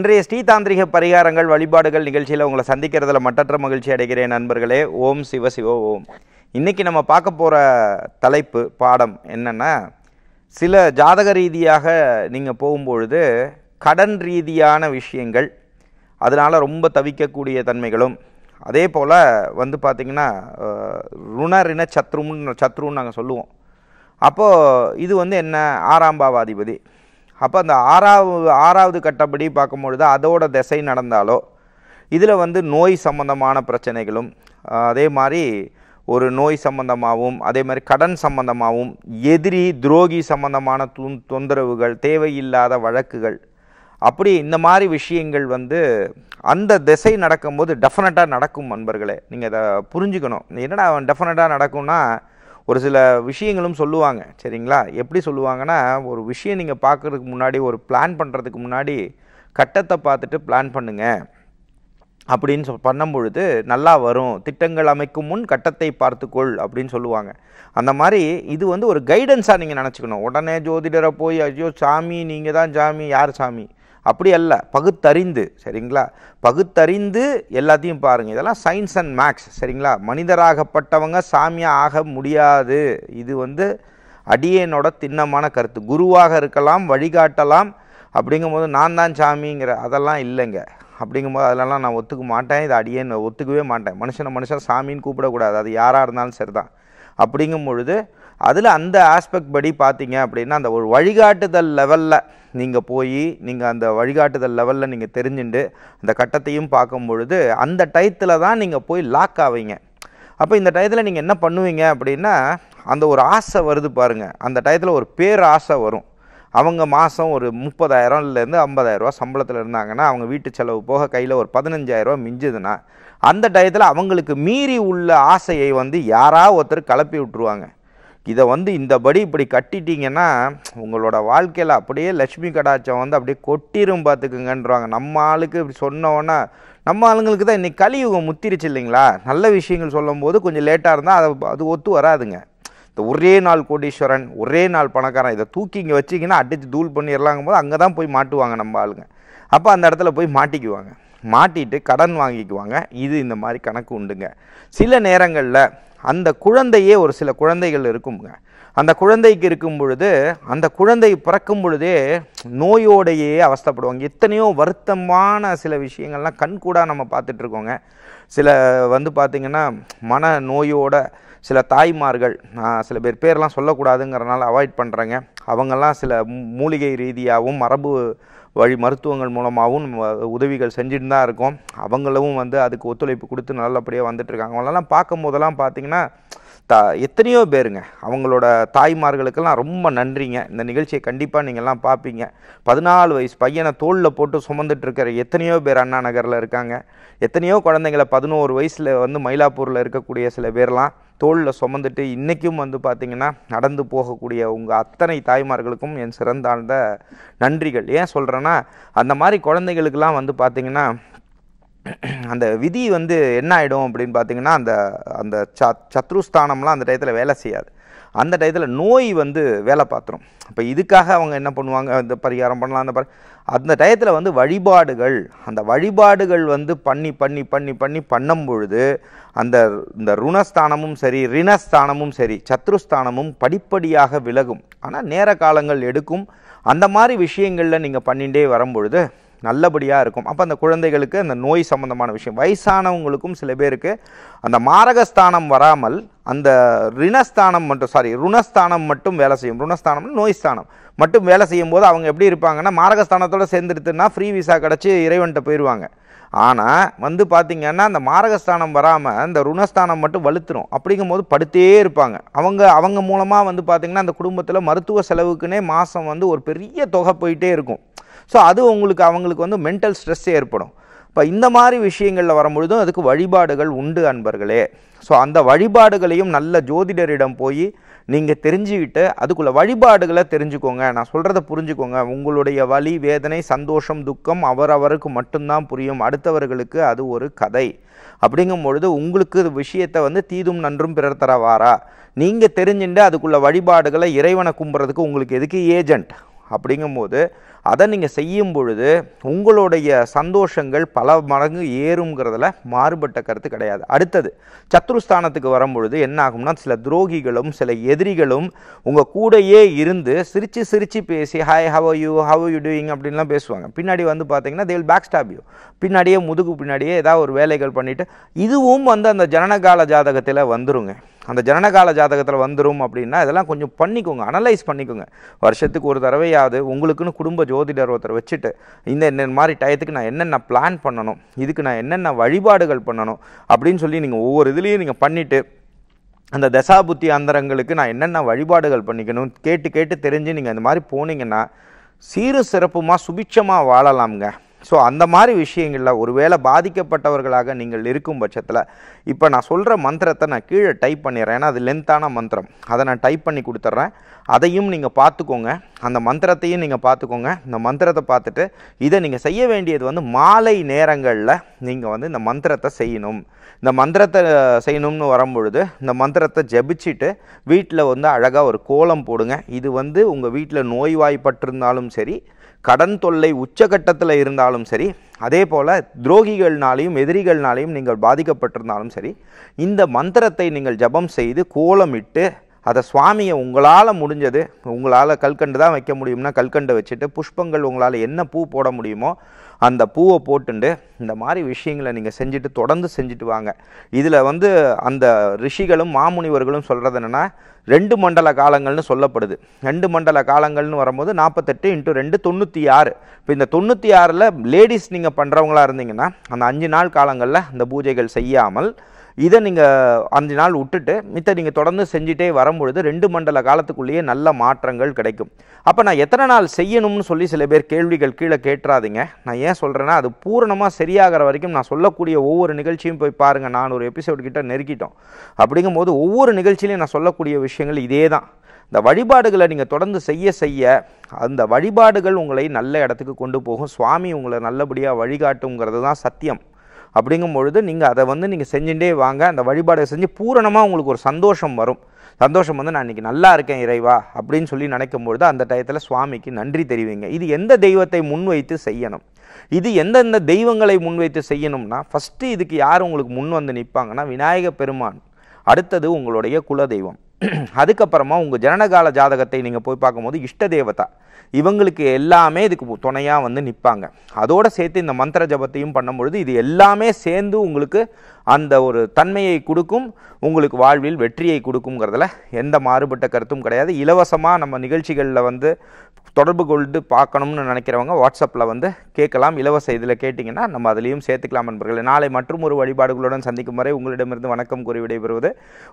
இன்றைய ஸ்ரீதாந்திரிக பரிகாரங்கள் வழிபாடுகள் நிகழ்ச்சியில் உங்களை சந்திக்கிறதுல மட்டற்ற மகிழ்ச்சி அடைகிறேன் நண்பர்களே ஓம் சிவ சிவ ஓம் இன்றைக்கி நம்ம பார்க்க போகிற தலைப்பு பாடம் என்னென்னா சில ஜாதக ரீதியாக நீங்கள் போகும்பொழுது கடன் ரீதியான விஷயங்கள் அதனால் ரொம்ப தவிக்கக்கூடிய தன்மைகளும் அதே போல் வந்து பார்த்திங்கன்னா ருணரின சத்ருன்னு சத்ருன்னு நாங்கள் சொல்லுவோம் அப்போது இது வந்து என்ன ஆறாம் பாவாதிபதி அப்போ அந்த ஆறாவது ஆறாவது கட்டப்படி பார்க்கும்பொழுது அதோட திசை நடந்தாலோ இதில் வந்து நோய் சம்மந்தமான பிரச்சனைகளும் அதே மாதிரி ஒரு நோய் சம்பந்தமாகவும் அதே மாதிரி கடன் சம்பந்தமாகவும் எதிரி துரோகி சம்பந்தமான தொந்தரவுகள் தேவையில்லாத வழக்குகள் அப்படி இந்த மாதிரி விஷயங்கள் வந்து அந்த திசை நடக்கும்போது டெஃபினட்டாக நடக்கும் நண்பர்களே நீங்கள் இதை புரிஞ்சுக்கணும் என்னடா டெஃபினட்டாக நடக்கும்னா ஒரு சில விஷயங்களும் சொல்லுவாங்க சரிங்களா எப்படி சொல்லுவாங்கன்னா ஒரு விஷயம் நீங்கள் பார்க்குறதுக்கு முன்னாடி ஒரு பிளான் பண்ணுறதுக்கு முன்னாடி கட்டத்தை பார்த்துட்டு பிளான் பண்ணுங்கள் அப்படின்னு சொ பண்ணும் பொழுது நல்லா வரும் திட்டங்கள் அமைக்கும் முன் கட்டத்தை பார்த்துக்கொள் அப்படின்னு சொல்லுவாங்க அந்த மாதிரி இது வந்து ஒரு கைடன்ஸாக நீங்கள் நினச்சிக்கணும் உடனே ஜோதிடரை போய் ஐயோ சாமி நீங்கள் தான் சாமி யார் சாமி அப்படி அல்ல பகுத்தறிந்து சரிங்களா பகுத்தறிந்து எல்லாத்தையும் பாருங்கள் இதெல்லாம் சயின்ஸ் அண்ட் மேக்ஸ் சரிங்களா மனிதராகப்பட்டவங்க சாமியாக ஆக முடியாது இது வந்து அடியேனோட திண்ணமான கருத்து குருவாக இருக்கலாம் வழிகாட்டலாம் அப்படிங்கும்போது நான் தான் சாமிங்கிற அதெல்லாம் இல்லைங்க அப்படிங்கும்போது அதெல்லாம் நான் ஒத்துக்க மாட்டேன் இது அடியேன் ஒத்துக்கவே மாட்டேன் மனுஷனை மனுஷன் சாமின்னு கூப்பிடக்கூடாது அது யாராக இருந்தாலும் சரி தான் அப்படிங்கும் பொழுது அதில் அந்த ஆஸ்பெக்ட் படி பார்த்தீங்க அப்படின்னா அந்த ஒரு வழிகாட்டுதல் லெவலில் நீங்கள் போய் நீங்கள் அந்த வழிகாட்டுதல் லெவலில் நீங்கள் தெரிஞ்சுண்டு அந்த கட்டத்தையும் பார்க்கும் பொழுது அந்த டயத்தில் தான் நீங்கள் போய் லாக் ஆவீங்க அப்போ இந்த டயத்தில் நீங்கள் என்ன பண்ணுவீங்க அப்படின்னா அந்த ஒரு ஆசை வருது பாருங்கள் அந்த டயத்தில் ஒரு பேர் ஆசை வரும் அவங்க மாதம் ஒரு முப்பதாயிரம்லேருந்து ஐம்பதாயிரரூவா சம்பளத்தில் இருந்தாங்கன்னா அவங்க வீட்டு செலவு போக கையில் ஒரு பதினஞ்சாயிரரூவா மிஞ்சுதுன்னா அந்த டயத்தில் அவங்களுக்கு மீறி உள்ள ஆசையை வந்து யாராக ஒருத்தர் கலப்பி விட்டுருவாங்க இதை வந்து இந்தபடி இப்படி கட்டிட்டீங்கன்னா உங்களோட வாழ்க்கையில் அப்படியே லட்சுமி கடாச்சம் வந்து அப்படியே கொட்டிரும் பார்த்துக்குங்கன்றாங்க நம்ம ஆளுக்கு இப்படி சொன்னோன்னா நம்ம ஆளுங்களுக்கு தான் இன்றைக்கி கலியுகம் முத்திருச்சு இல்லைங்களா நல்ல விஷயங்கள் சொல்லும்போது கொஞ்சம் லேட்டாக இருந்தால் அதை அது ஒத்து வராதுங்க இந்த ஒரே நாள் கோடீஸ்வரன் ஒரே நாள் பணக்காரன் இதை தூக்கி இங்கே வச்சிங்கன்னா அடித்து தூள் பண்ணிடலாங்கும் போது அங்கே தான் போய் மாட்டுவாங்க நம்ம ஆளுங்க அப்போ அந்த இடத்துல போய் மாட்டிக்குவாங்க மாட்டிட்டு கடன் வாங்கிக்குவாங்க இது இந்த மாதிரி கணக்கு உண்டுங்க சில நேரங்களில் அந்த குழந்தையே ஒரு சில குழந்தைகள் இருக்குங்க அந்த குழந்தைக்கு இருக்கும் பொழுது அந்த குழந்தை பிறக்கும் பொழுதே நோயோடையே அவஸ்தப்படுவாங்க எத்தனையோ வருத்தமான சில விஷயங்கள்லாம் கண்கூடாக நம்ம பார்த்துட்ருக்கோங்க சில வந்து பார்த்திங்கன்னா மன நோயோட சில தாய்மார்கள் நான் சில பேர் பேர்லாம் சொல்லக்கூடாதுங்கிறனால அவாய்ட் பண்ணுறேங்க அவங்கெல்லாம் சில மூலிகை ரீதியாகவும் மரபு வழி மருத்துவங்கள் மூலமாகவும் உதவிகள் செஞ்சுட்டு தான் இருக்கோம் அவங்களும் வந்து அதுக்கு ஒத்துழைப்பு கொடுத்து நல்லபடியாக வந்துட்டுருக்காங்க அவங்களெல்லாம் பார்க்கும் போதெல்லாம் பார்த்திங்கன்னா த எத்தனையோ பேருங்க அவங்களோட தாய்மார்களுக்கெல்லாம் ரொம்ப நன்றிங்க இந்த நிகழ்ச்சியை கண்டிப்பாக நீங்கள்லாம் பார்ப்பீங்க பதினாலு வயசு பையனை தோளில் போட்டு சுமந்துட்டுருக்கிற எத்தனையோ பேர் அண்ணா நகரில் இருக்காங்க எத்தனையோ குழந்தைங்களை பதினோரு வயசில் வந்து மயிலாப்பூரில் இருக்கக்கூடிய சில பேர்லாம் தோளில் சுமந்துட்டு இன்றைக்கும் வந்து பார்த்திங்கன்னா நடந்து போகக்கூடிய உங்கள் அத்தனை தாய்மார்களுக்கும் என் சிறந்தாழ்ந்த நன்றிகள் ஏன் சொல்கிறேன்னா அந்த மாதிரி குழந்தைகளுக்கெல்லாம் வந்து பார்த்திங்கன்னா அந்த விதி வந்து என்ன ஆகிடும் அப்படின்னு பார்த்தீங்கன்னா அந்த அந்த ச சத்ருஸ்தானம்லாம் அந்த டயத்தில் வேலை செய்யாது அந்த டயத்தில் நோய் வந்து வேலை பார்த்துரும் அப்போ இதுக்காக அவங்க என்ன பண்ணுவாங்க இந்த பரிகாரம் பண்ணலாம் அந்த அந்த டயத்தில் வந்து வழிபாடுகள் அந்த வழிபாடுகள் வந்து பண்ணி பண்ணி பண்ணி பண்ணி பண்ணும் பொழுது அந்த இந்த ருணஸ்தானமும் சரி ரிணஸ்தானமும் சரி சத்ருஸ்தானமும் படிப்படியாக விலகும் ஆனால் நேர காலங்கள் எடுக்கும் அந்த மாதிரி விஷயங்களில் நீங்கள் பண்ணிகிட்டே வரும்பொழுது நல்லபடியாக இருக்கும் அப்போ அந்த குழந்தைகளுக்கு அந்த நோய் சம்மந்தமான விஷயம் வயசானவங்களுக்கும் சில பேருக்கு அந்த மாரகஸ்தானம் வராமல் அந்த ரிணஸ்தானம் மட்டும் சாரி ருணஸ்தானம் மட்டும் வேலை செய்யும் ருணஸ்தானம் நோய்ஸ்தானம் மட்டும் வேலை செய்யும் போது அவங்க எப்படி இருப்பாங்கன்னா மாரகஸ்தானத்தோடு சேர்ந்துருத்துன்னா ஃப்ரீ விசா கிடச்சி இறைவன்கிட்ட போயிடுவாங்க ஆனால் வந்து பார்த்திங்கன்னா அந்த மாரகஸ்தானம் வராமல் அந்த ருணஸ்தானம் மட்டும் வலுத்துரும் அப்படிங்கும்போது படுத்தே இருப்பாங்க அவங்க அவங்க மூலமாக வந்து பார்த்திங்கன்னா அந்த குடும்பத்தில் மருத்துவ செலவுக்குன்னே மாதம் வந்து ஒரு பெரிய தொகை போயிட்டே இருக்கும் ஸோ அது உங்களுக்கு அவங்களுக்கு வந்து மென்டல் ஸ்ட்ரெஸ்ஸே ஏற்படும் இப்போ இந்த மாதிரி விஷயங்களில் வரும்பொழுதும் அதுக்கு வழிபாடுகள் உண்டு அன்பர்களே ஸோ அந்த வழிபாடுகளையும் நல்ல ஜோதிடரிடம் போய் நீங்கள் தெரிஞ்சுக்கிட்டு அதுக்குள்ள வழிபாடுகளை தெரிஞ்சுக்கோங்க நான் சொல்கிறத புரிஞ்சுக்கோங்க உங்களுடைய வலி வேதனை சந்தோஷம் துக்கம் அவரவருக்கு மட்டும்தான் புரியும் அடுத்தவர்களுக்கு அது ஒரு கதை அப்படிங்கும் பொழுது உங்களுக்கு விஷயத்தை வந்து தீதும் நன்றும் பிறர் தரவாரா நீங்கள் தெரிஞ்சுட்டு அதுக்குள்ள வழிபாடுகளை இறைவனை கும்புறதுக்கு உங்களுக்கு எதுக்கு ஏஜென்ட் அப்படிங்கும்போது அதை நீங்கள் செய்யும் பொழுது உங்களுடைய சந்தோஷங்கள் பல மடங்கு ஏறுங்கிறதுல மாறுபட்ட கருத்து கிடையாது அடுத்தது சத்ருஸ்தானத்துக்கு வரும்பொழுது என்ன ஆகும்னா சில துரோகிகளும் சில எதிரிகளும் உங்கள் கூடையே இருந்து சிரித்து சிரித்து பேசி hi how you how you doing அப்படின்லாம் பேசுவாங்க பின்னாடி வந்து பார்த்தீங்கன்னா தேல் பேக் ஸ்டாப் யூ பின்னாடியே முதுகு பின்னாடியே ஏதாவது ஒரு வேலைகள் பண்ணிவிட்டு இதுவும் வந்து அந்த ஜனனகால ஜாதகத்தில் வந்துருங்க அந்த ஜனனகால ஜாதகத்தில் வந்துடும் அப்படின்னா இதெல்லாம் கொஞ்சம் பண்ணிக்கோங்க அனலைஸ் பண்ணிக்கோங்க வருஷத்துக்கு ஒரு தடவையாவது உங்களுக்குன்னு குடும்ப ஜோதிடர் ஒருத்தர் வச்சுட்டு இந்த என்ன மாதிரி டயத்துக்கு நான் என்னென்ன பிளான் பண்ணணும் இதுக்கு நான் என்னென்ன வழிபாடுகள் பண்ணணும் அப்படின்னு சொல்லி நீங்கள் ஒவ்வொரு இதுலேயும் நீங்கள் பண்ணிவிட்டு அந்த தசாபுத்தி அந்தரங்களுக்கு நான் என்னென்ன வழிபாடுகள் பண்ணிக்கணும் கேட்டு கேட்டு தெரிஞ்சு நீங்கள் அந்த மாதிரி போனீங்கன்னா சீரும் சிறப்புமாக சுபிட்சமாக வாழலாம்ங்க ஸோ அந்த மாதிரி விஷயங்களில் ஒருவேளை பாதிக்கப்பட்டவர்களாக நீங்கள் இருக்கும் பட்சத்தில் இப்போ நான் சொல்கிற மந்திரத்தை நான் கீழே டைப் பண்ணிடுறேன் ஏன்னா அது லென்த்தான மந்திரம் அதை நான் டைப் பண்ணி கொடுத்துட்றேன் அதையும் நீங்கள் பார்த்துக்கோங்க அந்த மந்திரத்தையும் நீங்கள் பார்த்துக்கோங்க இந்த மந்திரத்தை பார்த்துட்டு இதை நீங்கள் செய்ய வேண்டியது வந்து மாலை நேரங்களில் நீங்கள் வந்து இந்த மந்திரத்தை செய்யணும் இந்த மந்திரத்தை செய்யணும்னு வரும்பொழுது இந்த மந்திரத்தை ஜபிச்சுட்டு வீட்டில் வந்து அழகாக ஒரு கோலம் போடுங்க இது வந்து உங்கள் வீட்டில் நோய்வாய்ப்பட்டிருந்தாலும் சரி கடன் தொல்லை உச்சகட்டத்தில் இருந்தாலும் சரி அதே போல் துரோகிகள்னாலையும் எதிரிகள்னாலையும் நீங்கள் பாதிக்கப்பட்டிருந்தாலும் சரி இந்த மந்திரத்தை நீங்கள் ஜபம் செய்து கோலமிட்டு அதை சுவாமியை உங்களால் முடிஞ்சது உங்களால் கல்கண்டு தான் வைக்க முடியும்னா கல்கண்டை வச்சுட்டு புஷ்பங்கள் உங்களால் என்ன பூ போட முடியுமோ அந்த பூவை போட்டுண்டு இந்த மாதிரி விஷயங்களை நீங்கள் செஞ்சுட்டு தொடர்ந்து செஞ்சுட்டு வாங்க இதில் வந்து அந்த ரிஷிகளும் மாமுனிவர்களும் சொல்கிறது என்னென்னா ரெண்டு மண்டல காலங்கள்னு சொல்லப்படுது ரெண்டு மண்டல காலங்கள்னு வரும்போது நாற்பத்தெட்டு இன்ட்டு ரெண்டு தொண்ணூற்றி ஆறு இப்போ இந்த தொண்ணூற்றி ஆறில் லேடிஸ் நீங்கள் பண்ணுறவங்களா இருந்தீங்கன்னா அந்த அஞ்சு நாள் காலங்களில் அந்த பூஜைகள் செய்யாமல் இதை நீங்கள் அஞ்சு நாள் விட்டுட்டு மித்த நீங்கள் தொடர்ந்து செஞ்சுட்டே வரும்பொழுது ரெண்டு மண்டல காலத்துக்குள்ளேயே நல்ல மாற்றங்கள் கிடைக்கும் அப்போ நான் எத்தனை நாள் செய்யணும்னு சொல்லி சில பேர் கேள்விகள் கீழே கேட்டுறாதீங்க நான் ஏன் சொல்கிறேன்னா அது பூரணமாக சரியாகிற வரைக்கும் நான் சொல்லக்கூடிய ஒவ்வொரு நிகழ்ச்சியும் போய் பாருங்கள் நான் ஒரு எபிசோடு கிட்ட நெருக்கிட்டோம் அப்படிங்கும் போது ஒவ்வொரு நிகழ்ச்சியிலையும் நான் சொல்லக்கூடிய விஷயங்கள் இதே தான் இந்த வழிபாடுகளை நீங்கள் தொடர்ந்து செய்ய செய்ய அந்த வழிபாடுகள் உங்களை நல்ல இடத்துக்கு கொண்டு போகும் சுவாமி உங்களை நல்லபடியாக வழிகாட்டுங்கிறது தான் சத்தியம் அப்படிங்கும் பொழுது நீங்கள் அதை வந்து நீங்கள் செஞ்சுட்டே வாங்க அந்த வழிபாடை செஞ்சு பூரணமாக உங்களுக்கு ஒரு சந்தோஷம் வரும் சந்தோஷம் வந்து நான் இன்றைக்கி நல்லா இருக்கேன் இறைவா அப்படின்னு சொல்லி நினைக்கும் பொழுது அந்த டயத்தில் சுவாமிக்கு நன்றி தெரிவிங்க இது எந்த தெய்வத்தை முன்வைத்து செய்யணும் இது எந்தெந்த தெய்வங்களை முன்வைத்து செய்யணும்னா ஃபஸ்ட்டு இதுக்கு யார் உங்களுக்கு முன் வந்து நிற்பாங்கன்னா விநாயக பெருமான் அடுத்தது உங்களுடைய குலதெய்வம் அதுக்கப்புறமா உங்கள் ஜனனகால ஜாதகத்தை நீங்கள் போய் பார்க்கும்போது இஷ்ட தேவதா இவங்களுக்கு எல்லாமே இதுக்கு துணையாக வந்து நிற்பாங்க அதோடு சேர்த்து இந்த மந்திர ஜபத்தையும் பண்ணும்பொழுது இது எல்லாமே சேர்ந்து உங்களுக்கு அந்த ஒரு தன்மையை கொடுக்கும் உங்களுக்கு வாழ்வில் வெற்றியை கொடுக்குங்கிறதுல எந்த மாறுபட்ட கருத்தும் கிடையாது இலவசமாக நம்ம நிகழ்ச்சிகளில் வந்து தொடர்பு கொண்டு பார்க்கணும்னு நினைக்கிறவங்க வாட்ஸ்அப்பில் வந்து கேட்கலாம் இலவச இதில் கேட்டிங்கன்னா நம்ம அதிலையும் சேர்த்துக்கலாம் நண்பர்களே நாளை மற்றும் ஒரு வழிபாடுகளுடன் சந்திக்கும் வரை உங்களிடமிருந்து வணக்கம் கூறி விடைபெறுவது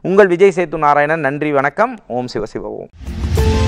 உங்கள் விஜய் சேத்து நாராயணன் நன்றி வணக்கம் ஓம் சிவசிவ ஓம்